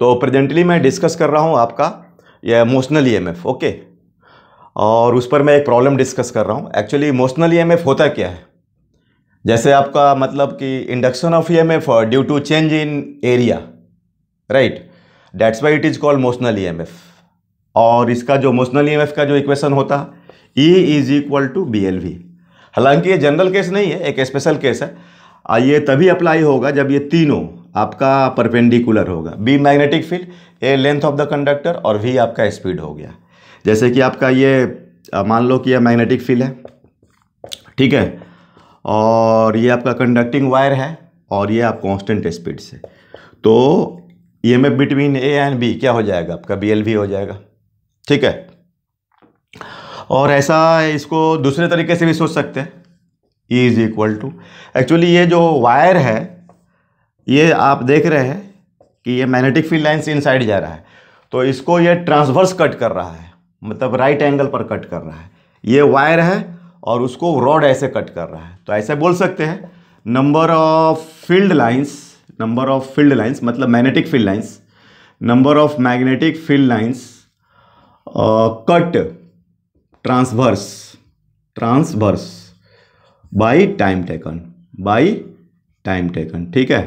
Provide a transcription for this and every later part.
तो प्रेजेंटली मैं डिस्कस कर रहा हूँ आपका ये इमोशनल ई ओके और उस पर मैं एक प्रॉब्लम डिस्कस कर रहा हूँ एक्चुअली इमोशनल ई होता क्या है जैसे आपका मतलब कि induction of E M F due to change in area right that's why it is called motional E M F और इसका जो मोशनल ई एम एफ का जो इक्वेशन होता है E is equal to B L V हालांकि ये general case नहीं है एक स्पेशल केस है ये तभी अप्लाई होगा जब ये तीनों आपका परपेंडिकुलर होगा B magnetic field L length of the conductor और वी आपका स्पीड हो गया जैसे कि आपका ये मान लो कि यह मैग्नेटिक फील्ड है ठीक है और ये आपका कंडक्टिंग वायर है और ये आप कांस्टेंट स्पीड से तो E M between A and B क्या हो जाएगा आपका बी एल भी हो जाएगा ठीक है और ऐसा इसको दूसरे तरीके से भी सोच सकते हैं E is equal to actually ये जो वायर है ये आप देख रहे हैं कि ये मैग्नेटिक फील्ड लाइन से इनसाइड जा रहा है तो इसको ये ट्रांसवर्स कट कर रहा है मतलब राइट एंगल पर कट कर रहा है ये वायर है और उसको रॉड ऐसे कट कर रहा है तो ऐसे बोल सकते हैं number of field lines number of field lines मतलब magnetic field lines number of magnetic field lines cut transverse transverse by time taken by time taken ठीक है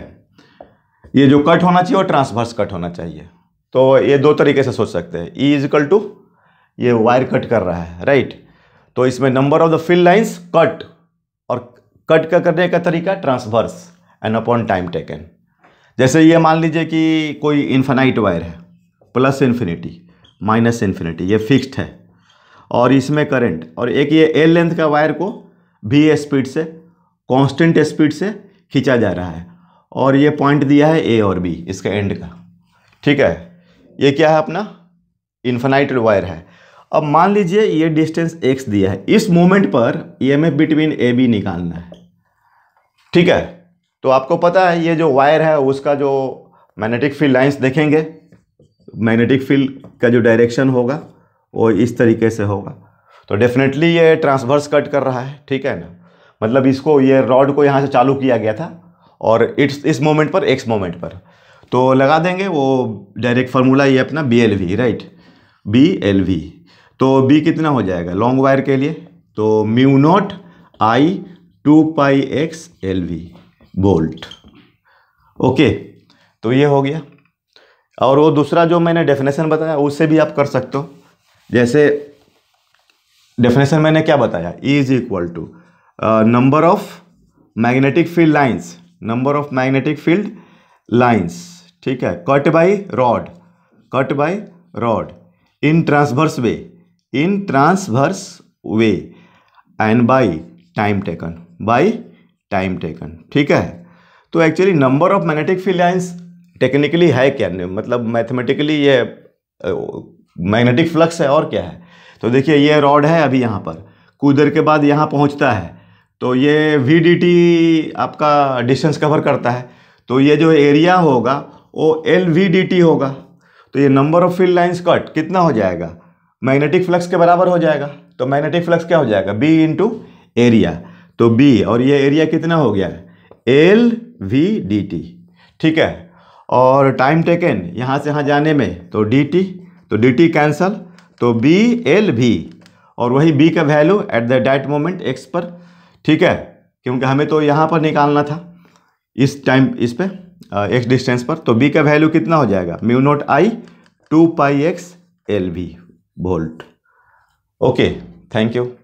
ये जो कट होना चाहिए वो ट्रांसवर्स कट होना चाहिए तो ये दो तरीके से सोच सकते हैं ई इजिकल टू ये वायर कट कर रहा है राइट तो इसमें number of the field lines cut और कट का करने का तरीका transverse and upon time taken जैसे ये मान लीजिए कि कोई इन्फेनाइट वायर है प्लस इन्फिनिटी माइनस इन्फिनिटी ये फिक्स्ड है और इसमें करंट और एक ये एल लेंथ का वायर को भी स्पीड से कांस्टेंट स्पीड से खींचा जा रहा है और ये पॉइंट दिया है ए और बी इसका एंड का ठीक है ये क्या है अपना इन्फेनाइट वायर है अब मान लीजिए ये डिस्टेंस एक्स दिया है इस मोमेंट पर E M between A B निकालना है ठीक है तो आपको पता है ये जो वायर है उसका जो मैग्नेटिक फील्ड लाइंस देखेंगे मैग्नेटिक फील्ड का जो डायरेक्शन होगा वो इस तरीके से होगा तो डेफिनेटली ये ट्रांसवर्स कट कर रहा है ठीक है ना मतलब इसको ये रॉड को यहाँ से चालू किया गया था और इट्स इस मोमेंट पर एक्स मोमेंट पर तो लगा देंगे वो डायरेक्ट फार्मूला ये अपना B L V right B L V तो बी कितना हो जाएगा लॉन्ग वायर के लिए तो mu naught I two pi X L V volt okay तो ये हो गया और वो दूसरा जो मैंने डेफिनेशन बताया उससे भी आप कर सकते हो जैसे डेफिनेशन मैंने क्या बताया is equal to number of magnetic field lines number of magnetic field lines ठीक है cut by rod cut by rod in transverse way in transverse way and by time taken by time taken ठीक है तो actually number of magnetic field lines technically है क्या मतलब mathematically ये magnetic flux है और क्या है तो देखिए ये रॉड है अभी यहाँ पर कुछ देर के बाद यहाँ पहुँचता है तो ये वी आपका डिस्टेंस कवर करता है तो ये जो एरिया होगा वो एल होगा तो ये number of field lines cut कितना हो जाएगा मैग्नेटिक फ्लक्स के बराबर हो जाएगा तो मैग्नेटिक फ्लक्स क्या हो जाएगा बी इंटू एरिया तो बी और ये एरिया कितना हो गया एल वी डी टी ठीक है और टाइम टेकन यहाँ से यहाँ जाने में तो डी टी तो डी टी कैंसल तो बी एल वी और वही बी का value at the that moment X पर ठीक है क्योंकि हमें तो यहाँ पर निकालना था इस टाइम इस पे एक्स डिस्टेंस पर तो बी का वैल्यू कितना हो जाएगा mu naught I two pi X L V volt okay thank you